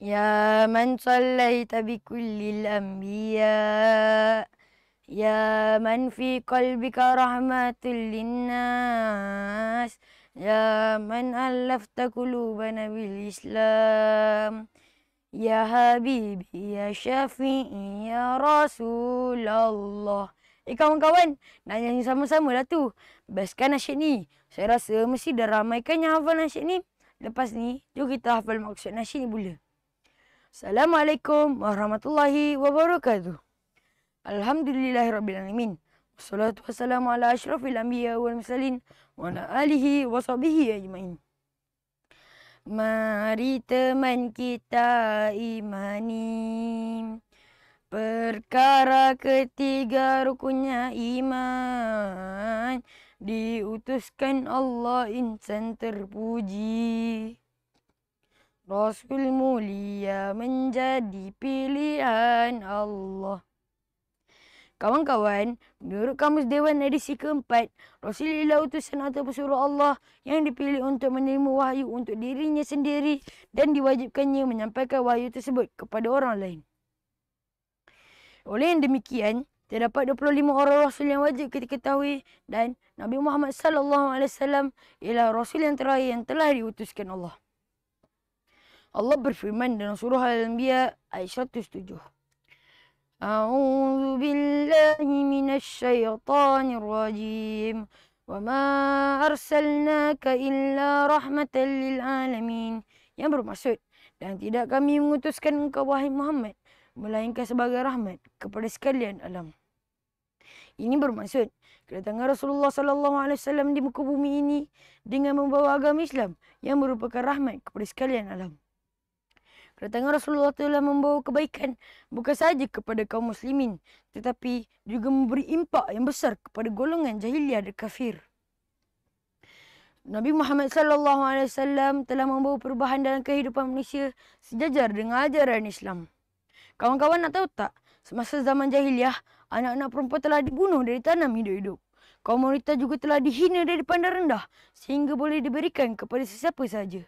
يا من صليت بكل الأنبياء يا من في قلبك رحمة للناس يا من ألفت قلوبنا بالإسلام يا حبيبي يا شفيع يا رسول الله Eh kawan-kawan, nak nyanyi sama-sama lah tu. Best kan nasyid ni? Saya rasa mesti dah ramai kan yang hafal nasyid ni. Lepas ni, jom kita hafal maksud nasyid ni boleh. Assalamualaikum warahmatullahi wabarakatuh. Alhamdulillahirrabbilalamin. Wassalatu wassalamu ala ashrafil anbiya wal mursalin wa ala alihi wa sahbihi ajma'in. Mari teman kita imani Perkara ketiga rukunnya iman Diutuskan Allah insan terpuji Rasul mulia menjadi pilihan Allah. Kawan-kawan, menurut Kamus Dewan edisi keempat, Rasulullah utusan atau pesuruh Allah yang dipilih untuk menerima wahyu untuk dirinya sendiri dan diwajibkannya menyampaikan wahyu tersebut kepada orang lain. Oleh yang demikian, terdapat 25 orang Rasul yang wajib kita ketahui dan Nabi Muhammad SAW ialah Rasul yang terakhir yang telah diutuskan Allah. Allah berfirman dalam surah Al-Anbiya ayat 107. A'udzu billahi minasy syaithanir rajim. Wa ma arsalnaka illa rahmatan Yang bermaksud dan tidak kami mengutuskan engkau wahai Muhammad melainkan sebagai rahmat kepada sekalian alam. Ini bermaksud kedatangan Rasulullah saw di muka bumi ini dengan membawa agama Islam yang merupakan rahmat kepada sekalian alam. Kedatangan Rasulullah telah membawa kebaikan bukan sahaja kepada kaum muslimin tetapi juga memberi impak yang besar kepada golongan jahiliyah dan kafir. Nabi Muhammad sallallahu alaihi wasallam telah membawa perubahan dalam kehidupan manusia sejajar dengan ajaran Islam. Kawan-kawan nak tahu tak? Semasa zaman jahiliyah, anak-anak perempuan telah dibunuh dari tanam hidup-hidup. Komunitas juga telah dihina dari pandang rendah sehingga boleh diberikan kepada sesiapa sahaja.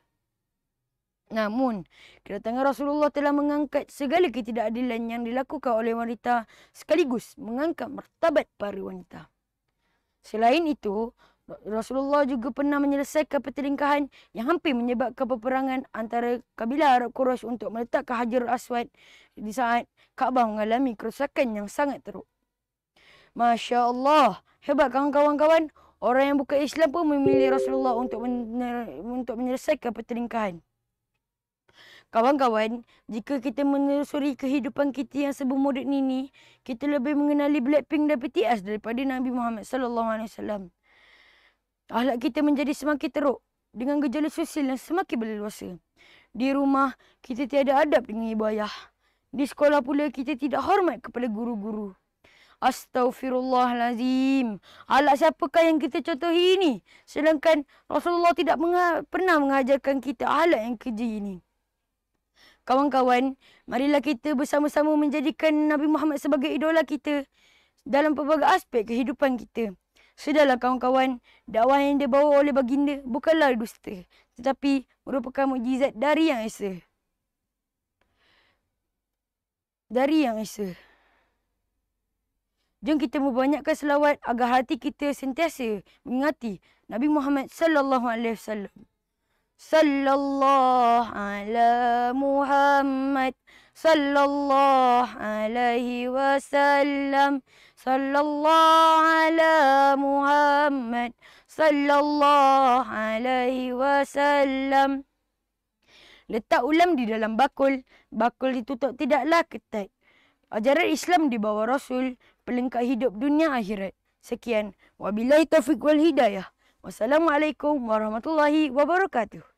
Namun, kedatangan Rasulullah telah mengangkat segala ketidakadilan yang dilakukan oleh wanita sekaligus mengangkat martabat para wanita. Selain itu, Rasulullah juga pernah menyelesaikan pertelingkahan yang hampir menyebabkan peperangan antara kabilah Arab Quraisy untuk meletakkan Hajar Aswad di saat Kaabah mengalami kerusakan yang sangat teruk. Masya Allah, hebat kawan-kawan. Orang yang bukan Islam pun memilih Rasulullah untuk, untuk menyelesaikan pertelingkahan. Kawan-kawan, jika kita menelusuri kehidupan kita yang sebelum modern ini, kita lebih mengenali Blackpink dan BTS daripada Nabi Muhammad sallallahu alaihi wasallam. Akhlak kita menjadi semakin teruk dengan gejala sosial yang semakin berleluasa. Di rumah, kita tiada adab dengan ibu ayah. Di sekolah pula kita tidak hormat kepada guru-guru. Astaghfirullahalazim. Alat siapakah yang kita contohi ini? Sedangkan Rasulullah tidak mengha- pernah mengajarkan kita alat yang keji ini kawan-kawan, marilah kita bersama-sama menjadikan Nabi Muhammad sebagai idola kita dalam pelbagai aspek kehidupan kita. Sedalah kawan-kawan, dakwah yang dibawa oleh baginda bukanlah dusta, tetapi merupakan mujizat dari Yang Esa. Dari Yang Esa. Jom kita membanyakkan selawat agar hati kita sentiasa mengingati Nabi Muhammad sallallahu alaihi wasallam sallallahu ala Muhammad sallallahu alaihi wasallam sallallahu ala Muhammad sallallahu alaihi wasallam Letak ulam di dalam bakul, bakul ditutup tidaklah ketat. Ajaran Islam di bawah Rasul, pelengkap hidup dunia akhirat. Sekian, wabillahi taufiq wal hidayah. Wassalamualaikum warahmatullahi wabarakatuh.